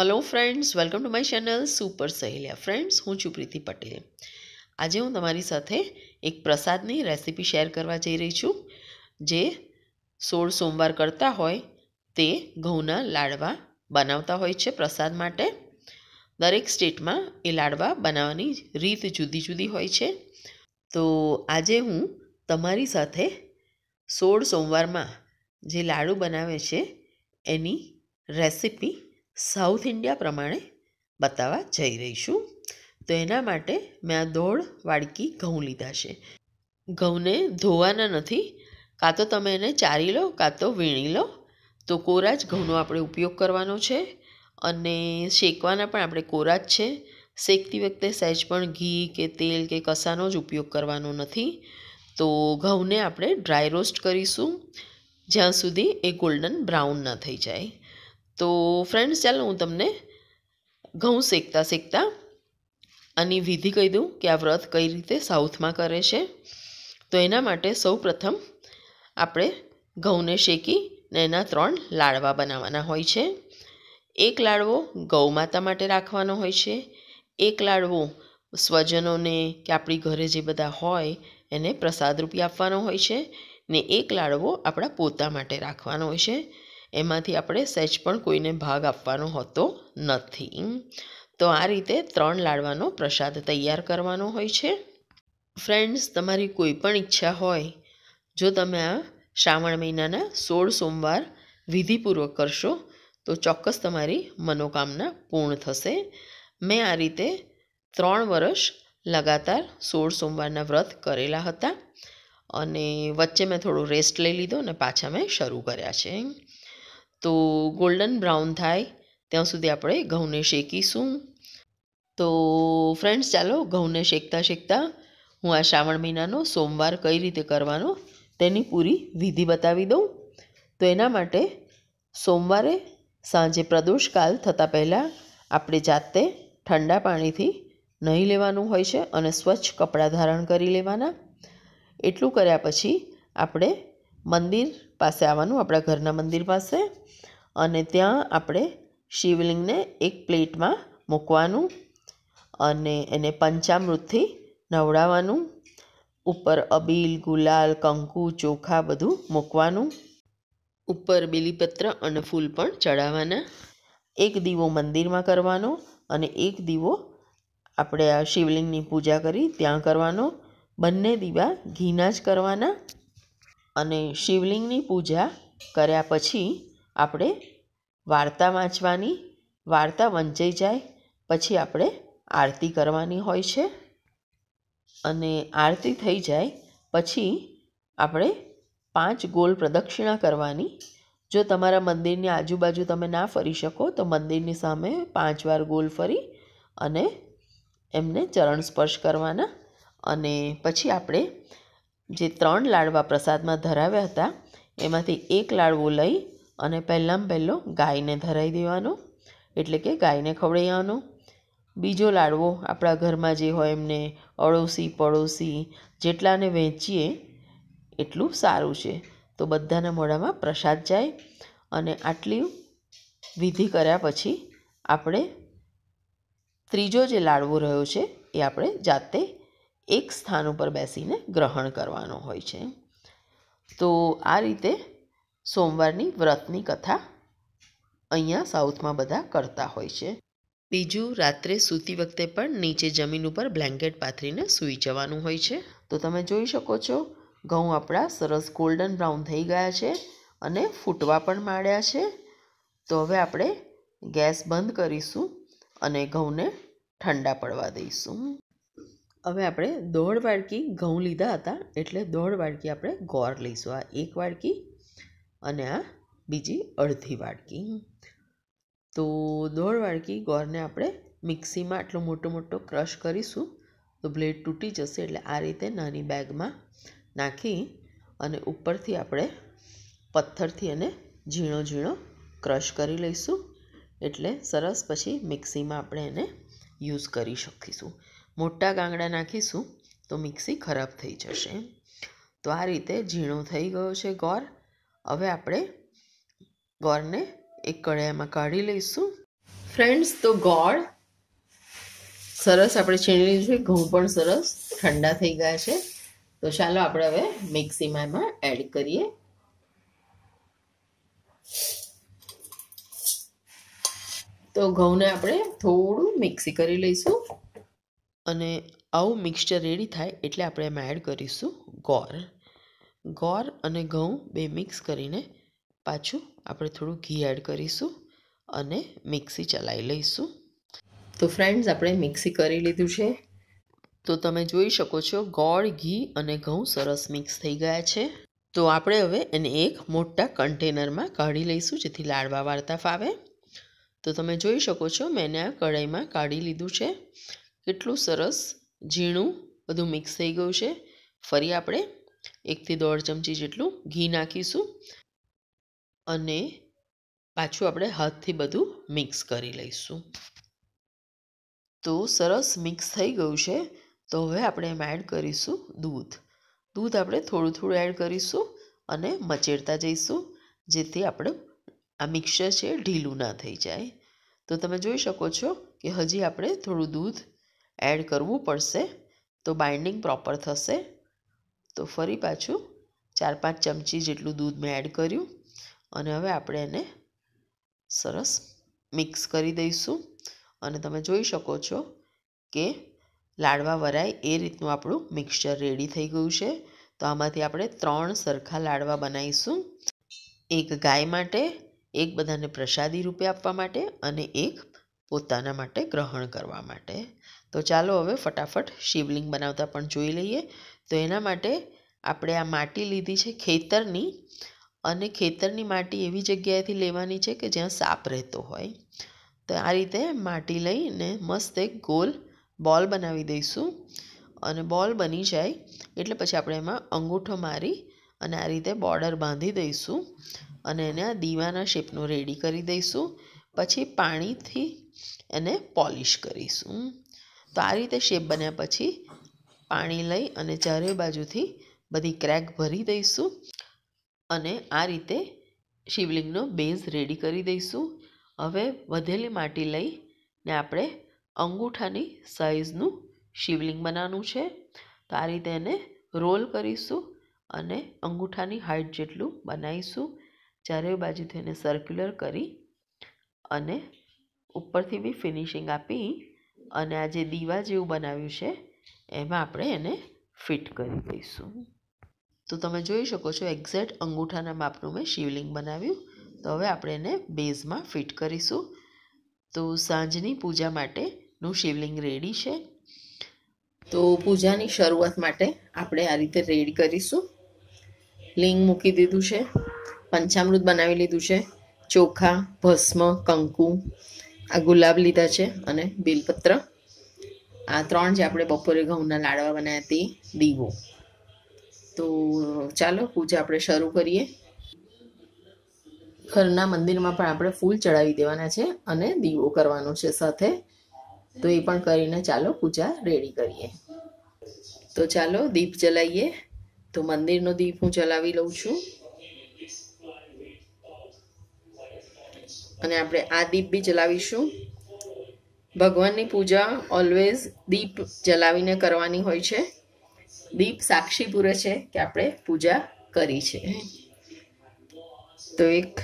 hello friends welcome to my channel super Saheliya friends હું છું પ્રીતિ પટેલ આજે હું તમારી સાથે એક પ્રસાદની રેસીપી શેર કરવા જઈ રહી છું જે સોળ સોમવાર કરતા હોય તે ઘઉંના લાડવા બનાવતા હોય છે પ્રસાદ માટે દરેક સ્ટેટમાં એ લાડવા બનાવવાની રીત જુદી જુદી હોય છે તો આજે હું તમારી સાથે સોળ સોમવારમાં જે લાડુ બનાવે છે એની રેસીપી સાઉથ ઇન્ડિયા પ્રમાણે બતાવવા જઈ રહીશું તો એના માટે મેં આ દોઢ વાડકી ઘઉં લીધા છે ઘઉંને ધોવાના નથી કાં તો તમે એને ચારી લો કાં તો વીણી લો તો કોરા જ ઘઉંનો આપણે ઉપયોગ કરવાનો છે અને શેકવાના પણ આપણે કોરા જ છે શેકતી વખતે સહેજ પણ ઘી કે તેલ કે કસાનો જ ઉપયોગ કરવાનો નથી તો ઘઉંને આપણે ડ્રાય રોસ્ટ કરીશું જ્યાં સુધી એ ગોલ્ડન બ્રાઉન ન થઈ જાય તો ફ્રેન્ડ્સ ચાલો હું તમને ઘઉં શેકતા શેકતા આની વિધિ કહી દઉં કે આ વ્રત કઈ રીતે સાઉથમાં કરે છે તો એના માટે સૌ પ્રથમ આપણે ઘઉંને શેકીને એના ત્રણ લાડવા બનાવવાના હોય છે એક લાડવો ગૌ માતા માટે રાખવાનો હોય છે એક લાડવો સ્વજનોને કે આપણી ઘરે જે બધા હોય એને પ્રસાદ રૂપી આપવાનો હોય છે ને એક લાડવો આપણા પોતા માટે રાખવાનો હોય છે એમાંથી આપણે સહેજ પણ કોઈને ભાગ આપવાનો હોતો નથી તો આ રીતે ત્રણ લાડવાનો પ્રસાદ તૈયાર કરવાનો હોય છે ફ્રેન્ડ્સ તમારી કોઈ પણ ઈચ્છા હોય જો તમે આ શ્રાવણ મહિનાના સોળ સોમવાર વિધિપૂર્વક કરશો તો ચોક્કસ તમારી મનોકામના પૂર્ણ થશે મેં આ રીતે ત્રણ વર્ષ લગાતાર સોળ સોમવારના વ્રત કરેલા હતા અને વચ્ચે મેં થોડો રેસ્ટ લઈ લીધો અને પાછા મેં શરૂ કર્યા છે તો ગોલ્ડન બ્રાઉન થાય ત્યાં સુધી આપણે ઘઉંને શેકીશું તો ફ્રેન્ડ્સ ચાલો ઘઉંને શેકતા શેકતા હું આ શ્રાવણ મહિનાનો સોમવાર કઈ રીતે કરવાનો તેની પૂરી વિધિ બતાવી દઉં તો એના માટે સોમવારે સાંજે પ્રદોષકાલ થતાં પહેલાં આપણે જાતે ઠંડા પાણીથી નહીં લેવાનું હોય છે અને સ્વચ્છ કપડાં ધારણ કરી લેવાના એટલું કર્યા પછી આપણે મંદિર પાસે આવવાનું આપણા ઘરના મંદિર પાસે અને ત્યાં આપણે શિવલિંગને એક પ્લેટમાં મૂકવાનું અને એને પંચામૃતથી નવડાવવાનું ઉપર અબીલ ગુલાલ કંકુ ચોખા બધું મૂકવાનું ઉપર બીલીપત્ર અને ફૂલ પણ ચડાવવાના એક દીવો મંદિરમાં કરવાનો અને એક દીવો આપણે આ શિવલિંગની પૂજા કરી ત્યાં કરવાનો બંને દીવા ઘીના જ કરવાના અને શિવલિંગની પૂજા કર્યા પછી આપણે વાર્તા વાંચવાની વાર્તા વંચાઈ જાય પછી આપણે આરતી કરવાની હોય છે અને આરતી થઈ જાય પછી આપણે પાંચ ગોલ પ્રદક્ષિણા કરવાની જો તમારા મંદિરની આજુબાજુ તમે ના ફરી શકો તો મંદિરની સામે પાંચ વાર ગોલ ફરી અને એમને ચરણ સ્પર્શ કરવાના અને પછી આપણે જે ત્રણ લાડવા પ્રસાદમાં ધરાવ્યા હતા એમાંથી એક લાડવું લઈ અને પહેલાંમાં પહેલો ગાયને ધરાવી દેવાનો એટલે કે ગાયને ખવડાવી બીજો લાડવો આપણા ઘરમાં જે હોય એમને અડોશી પડોશી જેટલાને વહેંચીએ એટલું સારું છે તો બધાના મોઢામાં પ્રસાદ જાય અને આટલી વિધિ કર્યા પછી આપણે ત્રીજો જે લાડવો રહ્યો છે એ આપણે જાતે એક સ્થાન ઉપર બેસીને ગ્રહણ કરવાનો હોય છે તો આ રીતે સોમવારની વ્રતની કથા અહીંયા સાઉથમાં બધા કરતા હોય છે બીજું રાત્રે સૂતી વખતે પણ નીચે જમીન ઉપર બ્લેન્કેટ પાથરીને સૂઈ જવાનું હોય છે તો તમે જોઈ શકો છો ઘઉં આપણા સરસ ગોલ્ડન બ્રાઉન થઈ ગયા છે અને ફૂટવા પણ માંડ્યા છે તો હવે આપણે ગેસ બંધ કરીશું અને ઘઉંને ઠંડા પડવા દઈશું હવે આપણે દોઢ વાડકી ઘઉં લીધા હતા એટલે દોઢ વાડકી આપણે ગોળ લઈશું આ એક વાડકી અને આ બીજી અડધી વાડકી તો દોઢ વાડકી ગોળને આપણે મિક્સીમાં આટલો મોટો મોટો ક્રશ કરીશું તો બ્લેડ તૂટી જશે એટલે આ રીતે નાની બેગમાં નાખી અને ઉપરથી આપણે પથ્થરથી અને ઝીણો ઝીણો ક્રશ કરી લઈશું એટલે સરસ પછી મિક્સીમાં આપણે એને યુઝ કરી શકીશું મોટા ગાંગડા નાખીશું તો મિક્સી ખરાબ થઈ જશે તો આ રીતે ઝીણો થઈ ગયો છે ગોર હવે આપણે ગોળને એક કડાયામાં કાઢી લઈશું ફ્રેન્ડ્સ તો ગોળ સરસ આપણે છીણી લીધું છે ઘઉં પણ સરસ ઠંડા થઈ ગયા છે તો ચાલો આપણે હવે મિક્સીમાં એમાં એડ કરીએ તો ઘઉંને આપણે થોડું મિક્સી કરી લઈશું અને આવું મિક્સચર રેડી થાય એટલે આપણે એમાં એડ કરીશું ગોળ ગોળ અને ઘઉં બે મિક્સ કરીને પાછું આપણે થોડું ઘી એડ કરીશું અને મિક્સી ચલાવી લઈશું તો ફ્રેન્ડ્સ આપણે મિક્સી કરી લીધું છે તો તમે જોઈ શકો છો ગોળ ઘી અને ઘઉં સરસ મિક્સ થઈ ગયા છે તો આપણે હવે એને એક મોટા કન્ટેનરમાં કાઢી લઈશું જેથી લાડવા વાર્તા ફાવે તો તમે જોઈ શકો છો મેં આ કઢાઈમાં કાઢી લીધું છે કેટલું સરસ ઝીણું બધું મિક્સ થઈ ગયું છે ફરી આપણે એકથી દોઢ ચમચી જેટલું ઘી નાખીશું અને પાછું આપણે હાથથી બધું મિક્સ કરી લઈશું તો સરસ મિક્સ થઈ ગયું છે તો હવે આપણે એમાં એડ કરીશું દૂધ દૂધ આપણે થોડું થોડું એડ કરીશું અને મચેડતા જઈશું જેથી આપણું આ મિક્સર છે ઢીલું ના થઈ જાય તો તમે જોઈ શકો છો કે હજી આપણે થોડું દૂધ એડ કરવું પડશે તો બાઇન્ડિંગ પ્રોપર થશે તો ફરી પાછું ચાર પાંચ ચમચી જેટલું દૂધ મેં એડ કર્યું અને હવે આપણે એને સરસ મિક્સ કરી દઈશું અને તમે જોઈ શકો છો કે લાડવા વરાય એ રીતનું આપણું મિક્સચર રેડી થઈ ગયું છે તો આમાંથી આપણે ત્રણ સરખા લાડવા બનાવીશું એક ગાય માટે એક બધાને પ્રસાદી રૂપે આપવા માટે અને એક પોતાના માટે ગ્રહણ કરવા માટે તો ચાલો હવે ફટાફટ શિવલિંગ બનાવતા પણ જોઈ લઈએ તો એના માટે આપણે આ માટી લીધી છે ખેતરની અને ખેતરની માટી એવી જગ્યાએથી લેવાની છે કે જ્યાં સાપ રહેતો હોય તો આ રીતે માટી લઈને મસ્ત એક ગોલ બોલ બનાવી દઈશું અને બોલ બની જાય એટલે પછી આપણે એમાં અંગૂઠો મારી અને આ રીતે બોર્ડર બાંધી દઈશું અને એને આ દીવાના શેપનું રેડી કરી દઈશું પછી પાણીથી એને પોલિશ કરીશું તો આ રીતે શેપ બન્યા પછી પાણી લઈ અને ચારે બાજુથી બધી ક્રેક ભરી દઈશું અને આ રીતે શિવલિંગનો બેઝ રેડી કરી દઈશું હવે વધેલી માટી લઈ ને આપણે અંગૂઠાની સાઇઝનું શિવલિંગ બનાવવાનું છે તો આ રીતે એને રોલ કરીશું અને અંગૂઠાની હાઇટ જેટલું બનાવીશું ચારે બાજુથી એને સર્ક્યુલર કરી અને ઉપરથી બી ફિનિશિંગ આપી અને આ જે દીવા જેવું બનાવ્યું છે એમાં આપણે એને ફિટ કરી દઈશું તો તમે જોઈ શકો છો એક્ઝેક્ટ અંગૂઠાના માપનું મેં શિવલિંગ બનાવ્યું તો હવે આપણે એને બેઝમાં ફિટ કરીશું તો સાંજની પૂજા માટેનું શિવલિંગ રેડી છે તો પૂજાની શરૂઆત માટે આપણે આ રીતે રેડી કરીશું લિંગ મૂકી દીધું છે પંચામૃત બનાવી લીધું છે ચોખા ભસ્મ કંકુ આ ગુલાબ લીધા છે અને બિલપત્ર આ ત્રણ જે આપણે બપોરે ઘઉંના લાડવા બનાવ્યા તે દીવો તો ચાલો પૂજા આપણે શરૂ કરીએ ઘરના મંદિરમાં પણ આપણે ફૂલ ચડાવી દેવાના છે અને દીવો કરવાનો છે સાથે તો એ પણ કરીને ચાલો પૂજા રેડી કરીએ તો ચાલો દીપ જલાઈએ તો મંદિરનો દીપ હું ચલાવી લઉં છું અને આપણે આ દીપ બી જલાવીશું ભગવાનની પૂજા ઓલવેઝ દીપ જલાવીને કરવાની હોય છે દીપ સાક્ષી પૂરે છે કે આપણે પૂજા કરી છે તો એક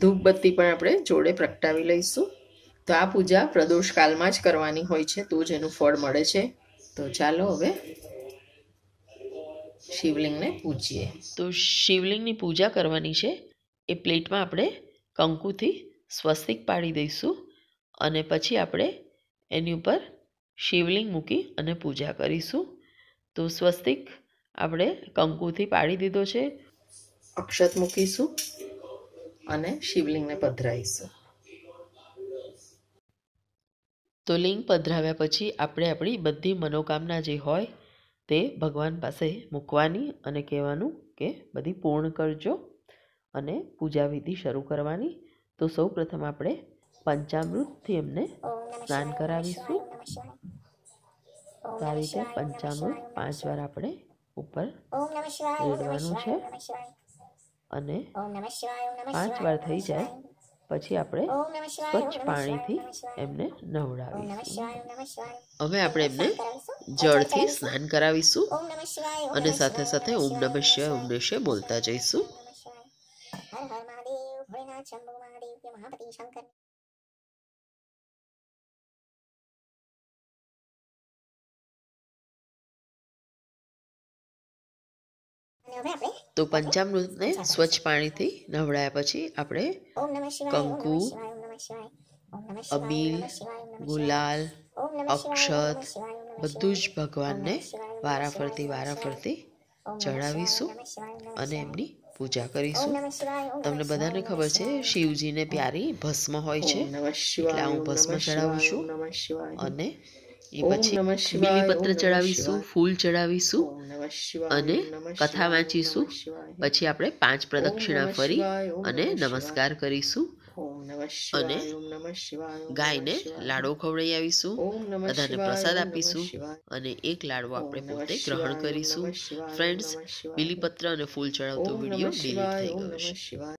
ધૂપબત્તી પણ આપણે જોડે પ્રગટાવી લઈશું તો આ પૂજા પ્રદોષકાલમાં જ કરવાની હોય છે તો જ એનું ફળ મળે છે તો ચાલો હવે શિવલિંગને પૂજીએ તો શિવલિંગની પૂજા કરવાની છે એ પ્લેટમાં આપણે કંકુથી સ્વસ્તિક પાડી દઈશું અને પછી આપણે એની ઉપર શિવલિંગ મૂકી અને પૂજા કરીશું તો સ્વસ્તિક આપણે કંકુથી પાડી દીધો છે અક્ષત મૂકીશું અને શિવલિંગને પધરાવીશું તો લિંગ પધરાવ્યા પછી આપણે આપણી બધી મનોકામના જે હોય તે ભગવાન પાસે મૂકવાની અને કહેવાનું કે બધી પૂર્ણ કરજો અને પૂજા વિધિ શરૂ કરવાની તો સૌ પ્રથમ આપણે પંચામૃતથી એમને સ્નાન કરાવીશું તો આ રીતે પંચામૃત પાંચ વાર આપણે ઉપર રેડવાનું છે અને પાંચ વાર થઈ જાય પછી આપણે સ્વચ્છ પાણીથી એમને નવડાવીશું હવે આપણે એમને જળથી સ્નાન કરાવીશું અને સાથે સાથે ઓમ નમઃ શિવાય ઓમ બોલતા જઈશું હર હર મહાદેવ ભોળેનાથ શંભુ મહાદેવ કે મહાપતિ શંકર તો પંચામૃતને સ્વચ્છ પાણીથી નવડાયા પછી આપણે કંકુ અબીલ ગુલાલ અક્ષત બધું જ ભગવાનને વારાફરતી વારાફરતી ચડાવીશું અને એમની પૂજા કરીશું તમને બધાને ખબર છે શિવજીને પ્યારી ભસ્મ હોય છે એટલે હું ભસ્મ ચડાવું છું અને એ પછી બીલીપત્ર ચડાવીશું ફૂલ ચડાવીશું અને કથા વાંચીશું પછી આપણે પાંચ પ્રદક્ષિણા ફરી અને નમસ્કાર કરીશું અને ગાયને લાડો ખવડાવી આવીશું બધાને પ્રસાદ આપીશું અને એક લાડવો આપણે પોતે ગ્રહણ કરીશું ફ્રેન્ડ્સ બીલીપત્ર અને ફૂલ ચડાવતો વિડીયો ડિલીટ થઈ ગયો છે